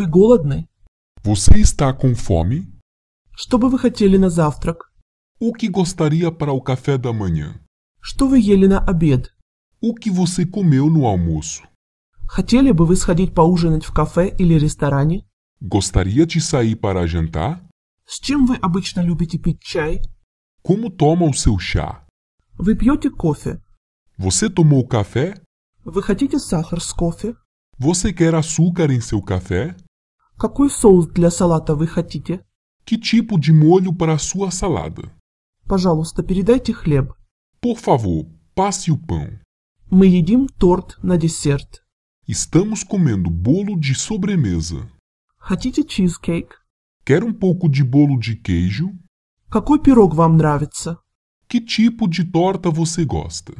Вы голодны? Você está com fome? Что бы вы хотели на завтрак? O que gostaria para o café da manhã? Что вы ели на обед? O que você comeu no almoço? Хотели бы вы сходить поужинать в кафе или ресторане? Gostaria de sair para jantar? С чем вы обычно любите пить чай? Como toma o seu chá? Вы пьете кофе? Você tomou café? Вы хотите сахар с кофе? Você quer açúcar em seu café? Какой соус для салата вы хотите? Que tipo de molho para sua salada? Пожалуйста, передайте хлеб. Por favor, passe o pão. Мы едим торт на десерт. Estamos comendo bolo de sobremesa. Хотите cheesecake? Quer um pouco de bolo de queijo? Какой пирог вам нравится? Que tipo de torta você gosta?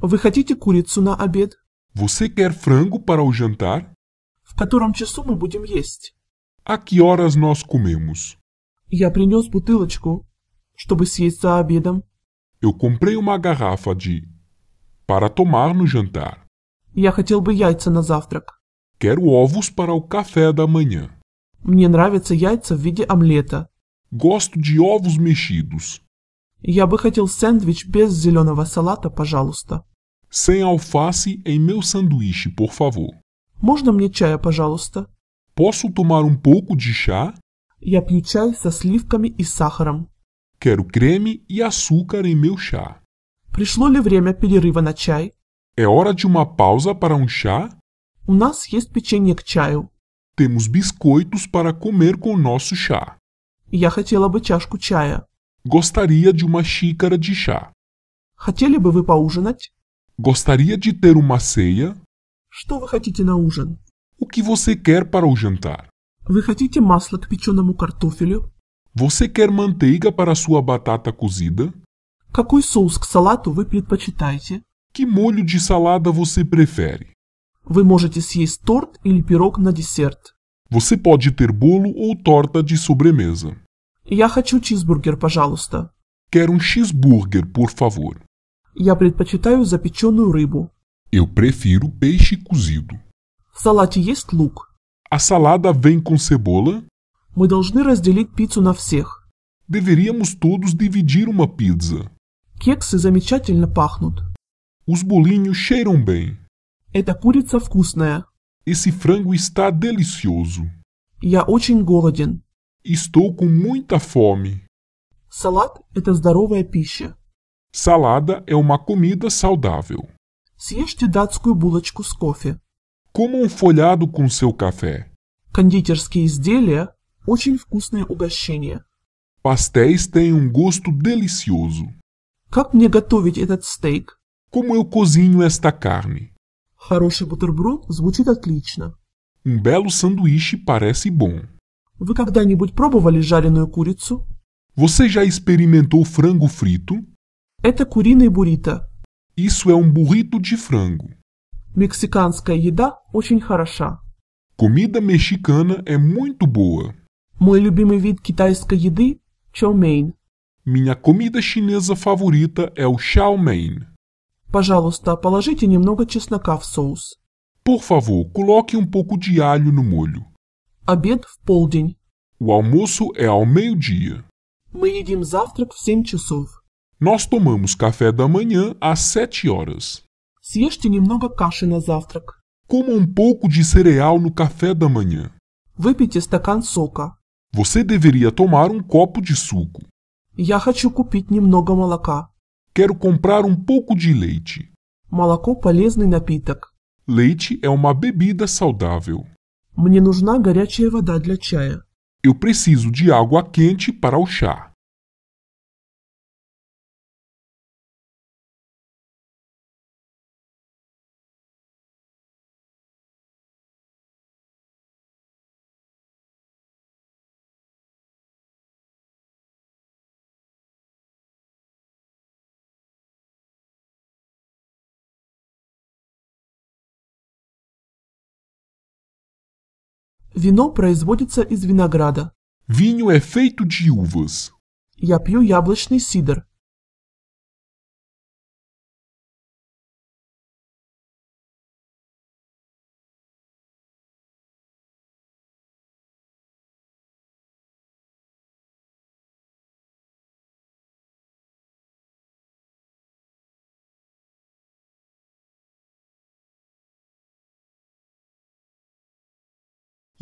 Вы хотите курицу на обед? Você quer frango para o jantar? в котором часу мы будем есть. A que horas nós comemos? Я принес бутылочку, чтобы съесть за обедом. Eu comprei uma garrafa de para tomar no jantar. Я хотел бы яйца на завтрак. Quero ovos para o café da manhã. Мне нравятся яйца в виде омлета. Gosto de ovos mexidos. Я бы хотел сэндвич без зеленого салата, пожалуйста. Sem alface em meu sanduíche, por favor. Можно мне чая, пожалуйста? Posso tomar um pouco de chá? Я пью чай со сливками и сахаром. Quero creme e açúcar em meu chá. Пришло ли время перерыва на чай? É hora de uma pausa para um chá? У нас есть печенье к чаю. Temos biscoitos para comer com nosso chá. Я хотела бы чашку чая. Gostaria de uma xícara de chá. Хотели бы вы поужинать? Gostaria de ter uma ceia? Что вы хотите на ужин? O que você quer para o jantar? Вы хотите масло к печеному картофелю? Você quer manteiga para sua batata cozida? Какой соус к салату вы предпочитаете? Que molho de salada você prefere? Вы можете съесть торт или пирог на десерт. Você pode ter bolo ou torta de sobremesa. Я хочу чизбургер, пожалуйста. Quero um cheeseburger, por favor. Я предпочитаю запеченную рыбу. Eu prefiro peixe cozido. В салате есть лук? A salada vem com cebola? Мы должны разделить пиццу на всех. Deveríamos todos dividir uma pizza. Кексы замечательно пахнут. Os bolinhos cheiram bem. Эта курица вкусная. Esse frango está delicioso. Я очень голоден. Estou com muita fome. Салат – это здоровая пища. Salada é uma comida saudável. Съешьте датскую булочку с кофе. Como um folhado com seu Кондитерские изделия – очень вкусное угощение. Pastéis têm um gosto delicioso. Как мне готовить этот стейк? Como eu cozinho esta carne? Хороший бутерброд звучит отлично. Um belo sanduíche parece bom. Вы когда-нибудь пробовали жареную курицу? Você já experimentou frango frito? Это куриный буррито. Isso é um burrito de frango. Мексиканская еда очень хороша. Comida mexicana é muito boa. Мой любимый вид китайской еды – чоумейн. Minha comida chinesa favorita é o chow mein. Пожалуйста, положите немного чеснока в соус. Por favor, coloque um pouco de alho no molho. Обед в полдень. O almoço é ao meio-dia. Мы едим завтрак в семь часов. Nós tomamos café da manhã às sete horas. Съешьте немного каши на завтрак. Coma um pouco de cereal no café da manhã. Выпейте стакан сока. Você deveria tomar um copo de suco. Я хочу купить немного молока. Quero comprar um pouco de leite. Молоко полезный напиток. Leite é uma bebida saudável. Мне нужна горячая вода для чая. Eu preciso de água quente para o chá. Вино производится из винограда. Vinho é feito de uvas. Я пью яблочный сидр.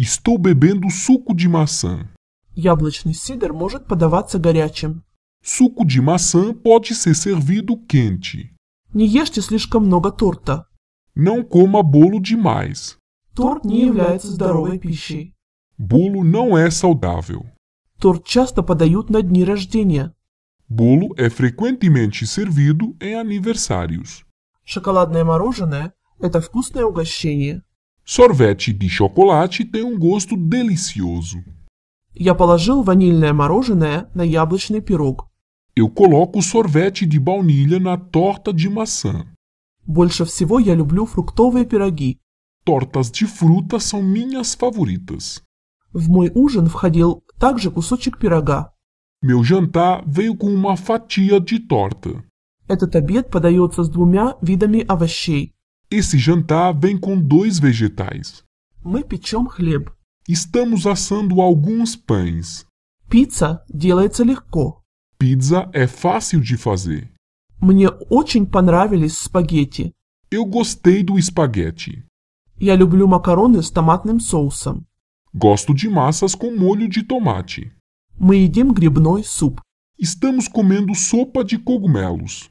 Estou bebendo suco de maçã. Яблочный сидр может подаваться горячим. Suco de maçã pode ser servido quente. Не ешьте слишком много торта. Não coma bolo demais. Торт не является здоровой пищей. Bolo não é saudável. Торт часто подают на дни рождения. Bolo é frequentemente servido em aniversários. Шоколадное мороженое – это вкусное угощение. Sorvete de chocolate tem um gosto delicioso. Я положил ванильное мороженое на яблочный пирог. Eu coloco sorvete de baunilha na torta de maçã. Больше всего я люблю фруктовые пироги. Tortas de fruta são minhas favoritas. В мой ужин входил также кусочек пирога. Meu jantar veio com uma fatia de torta. Этот обед подается с двумя видами овощей. Esse jantar vem com dois vegetais. Мы печем хлеб. Estamos assando alguns pães. Pizza делается легко. Pizza é fácil de fazer. Мне очень понравились спагетти. Eu gostei do espaguete. Я люблю макароны с томатным соусом. Gosto de massas com molho de tomate. Мы едим грибной суп. Estamos comendo sopa de cogumelos.